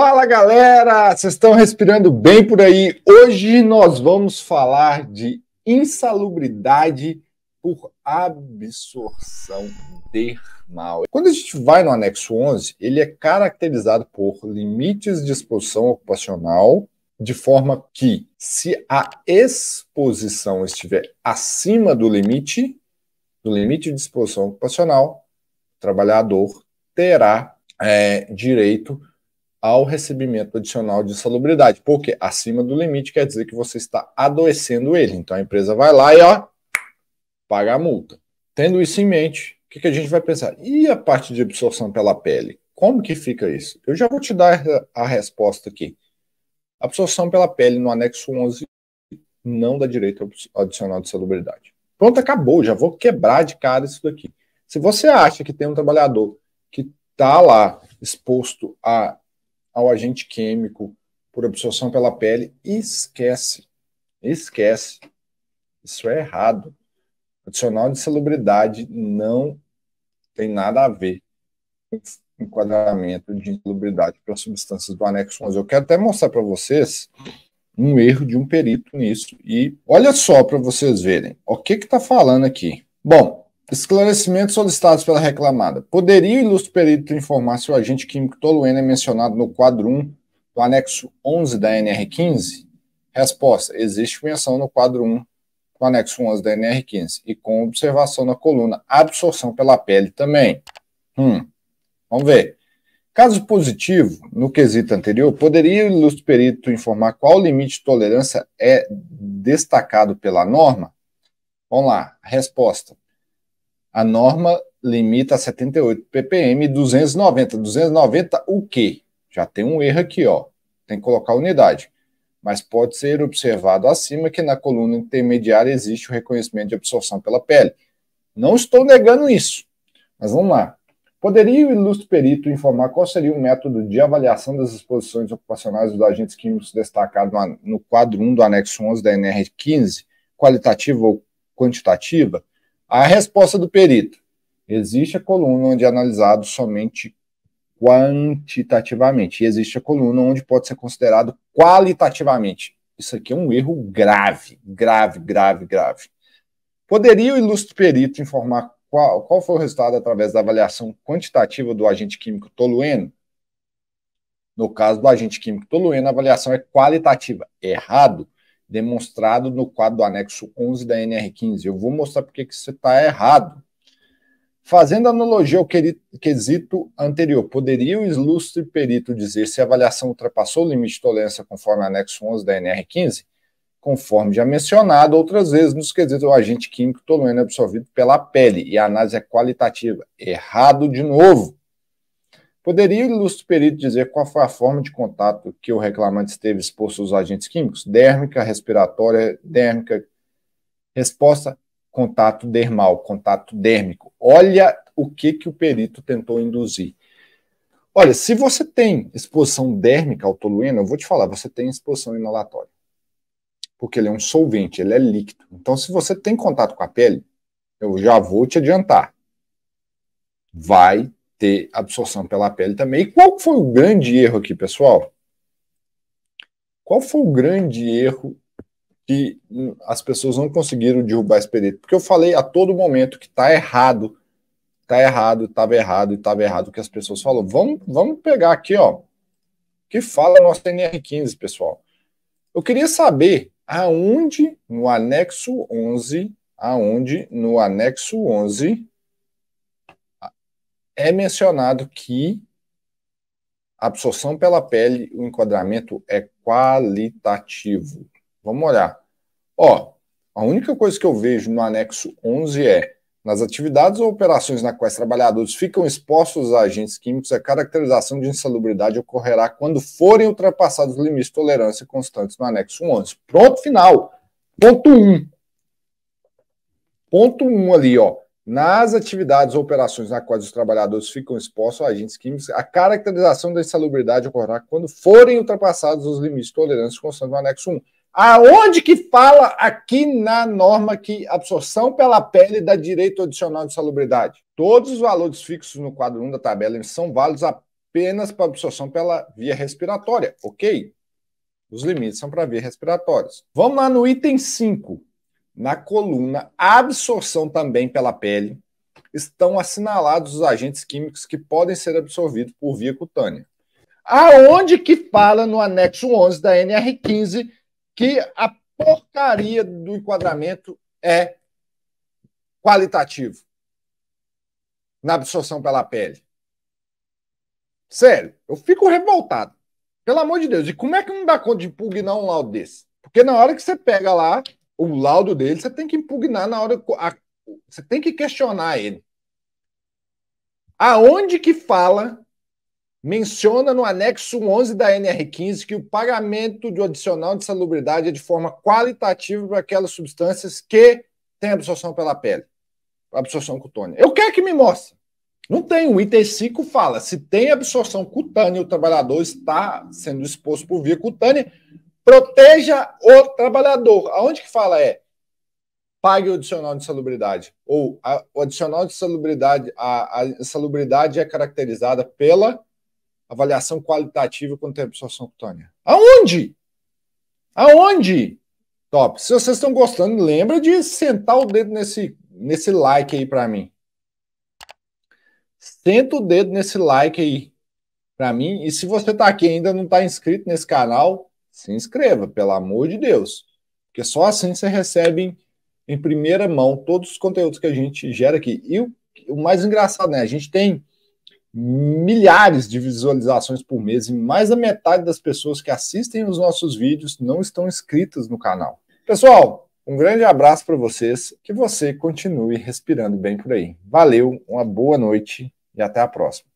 Fala galera, vocês estão respirando bem por aí? Hoje nós vamos falar de insalubridade por absorção dermal. Quando a gente vai no anexo 11, ele é caracterizado por limites de exposição ocupacional, de forma que, se a exposição estiver acima do limite, do limite de exposição ocupacional, o trabalhador terá é, direito ao recebimento adicional de salubridade, porque acima do limite quer dizer que você está adoecendo ele. Então a empresa vai lá e ó, paga a multa. Tendo isso em mente, o que, que a gente vai pensar? E a parte de absorção pela pele? Como que fica isso? Eu já vou te dar a resposta aqui. Absorção pela pele no anexo 11 não dá direito adicional de salubridade. Pronto, acabou, já vou quebrar de cara isso daqui. Se você acha que tem um trabalhador que está lá exposto a ao agente químico por absorção pela pele, esquece. Esquece. Isso é errado. Adicional de salubridade não tem nada a ver com enquadramento de insalubridade para substâncias do anexo 11. Eu quero até mostrar para vocês um erro de um perito nisso. E olha só para vocês verem. O que está falando aqui? Bom, Esclarecimentos solicitados pela reclamada. Poderia o ilustre perito informar se o agente químico toluena é mencionado no quadro 1 do anexo 11 da NR15? Resposta: existe menção no quadro 1 do anexo 11 da NR15 e com observação na coluna absorção pela pele também. Hum, vamos ver. Caso positivo, no quesito anterior, poderia o ilustre perito informar qual limite de tolerância é destacado pela norma? Vamos lá, resposta. A norma limita a 78 ppm, 290. 290 o quê? Já tem um erro aqui, ó. Tem que colocar unidade. Mas pode ser observado acima que na coluna intermediária existe o reconhecimento de absorção pela pele. Não estou negando isso. Mas vamos lá. Poderia o ilustre perito informar qual seria o método de avaliação das exposições ocupacionais dos agentes químicos destacados no quadro 1 do anexo 11 da NR15, qualitativa ou quantitativa? A resposta do perito. Existe a coluna onde é analisado somente quantitativamente. E existe a coluna onde pode ser considerado qualitativamente. Isso aqui é um erro grave, grave, grave, grave. Poderia o ilustre perito informar qual, qual foi o resultado através da avaliação quantitativa do agente químico tolueno? No caso do agente químico tolueno, a avaliação é qualitativa. Errado demonstrado no quadro do anexo 11 da NR15. Eu vou mostrar porque que você está errado. Fazendo analogia ao quesito anterior, poderia o ilustre perito dizer se a avaliação ultrapassou o limite de tolerância conforme anexo 11 da NR15? Conforme já mencionado outras vezes, nos quesitos o agente químico tolueno é absorvido pela pele e a análise é qualitativa. Errado de novo. Poderia o ilustre perito dizer qual foi a forma de contato que o reclamante esteve exposto aos agentes químicos? Dérmica, respiratória, dérmica. Resposta: contato dermal, contato dérmico. Olha o que, que o perito tentou induzir. Olha, se você tem exposição dérmica ao tolueno, eu vou te falar, você tem exposição inalatória. Porque ele é um solvente, ele é líquido. Então, se você tem contato com a pele, eu já vou te adiantar. Vai ter absorção pela pele também. E qual foi o grande erro aqui, pessoal? Qual foi o grande erro que as pessoas não conseguiram derrubar esse perito? Porque eu falei a todo momento que está errado, está errado, estava errado, estava errado o que as pessoas falam. Vamos, vamos pegar aqui, ó, que fala nosso NR15, pessoal. Eu queria saber aonde no anexo 11, aonde no anexo 11 é mencionado que a absorção pela pele, o enquadramento é qualitativo. Vamos olhar. Ó, a única coisa que eu vejo no anexo 11 é nas atividades ou operações na quais trabalhadores ficam expostos a agentes químicos, a caracterização de insalubridade ocorrerá quando forem ultrapassados os limites de tolerância constantes no anexo 11. Pronto, final. Ponto 1. Ponto 1 ali, ó nas atividades ou operações na quais os trabalhadores ficam expostos a agentes químicos, a caracterização da insalubridade ocorrerá quando forem ultrapassados os limites de tolerância constantes no anexo 1. Aonde que fala aqui na norma que absorção pela pele dá direito adicional de salubridade? Todos os valores fixos no quadro 1 da tabela são válidos apenas para absorção pela via respiratória, ok? Os limites são para via respiratórias. Vamos lá no item 5 na coluna, absorção também pela pele, estão assinalados os agentes químicos que podem ser absorvidos por via cutânea. Aonde que fala no anexo 11 da NR15 que a porcaria do enquadramento é qualitativo na absorção pela pele? Sério, eu fico revoltado. Pelo amor de Deus, e como é que não dá conta de impugnar um laudo desse? Porque na hora que você pega lá, o laudo dele você tem que impugnar na hora. A, você tem que questionar ele. Aonde que fala, menciona no anexo 11 da NR15 que o pagamento do adicional de salubridade é de forma qualitativa para aquelas substâncias que têm absorção pela pele, absorção cutânea. Eu quero que me mostre. Não tem. O item 5 fala: se tem absorção cutânea, o trabalhador está sendo exposto por via cutânea, Proteja o trabalhador. Aonde que fala é? Pague o adicional de salubridade. Ou a, o adicional de salubridade, a, a salubridade é caracterizada pela avaliação qualitativa com absorção cutânea. Aonde? Aonde? Top. Se vocês estão gostando, lembra de sentar o dedo nesse, nesse like aí para mim. Senta o dedo nesse like aí para mim. E se você tá aqui e ainda não tá inscrito nesse canal, se inscreva, pelo amor de Deus. Porque só assim você recebe em primeira mão todos os conteúdos que a gente gera aqui. E o, o mais engraçado, né? A gente tem milhares de visualizações por mês e mais da metade das pessoas que assistem os nossos vídeos não estão inscritas no canal. Pessoal, um grande abraço para vocês, que você continue respirando bem por aí. Valeu, uma boa noite e até a próxima.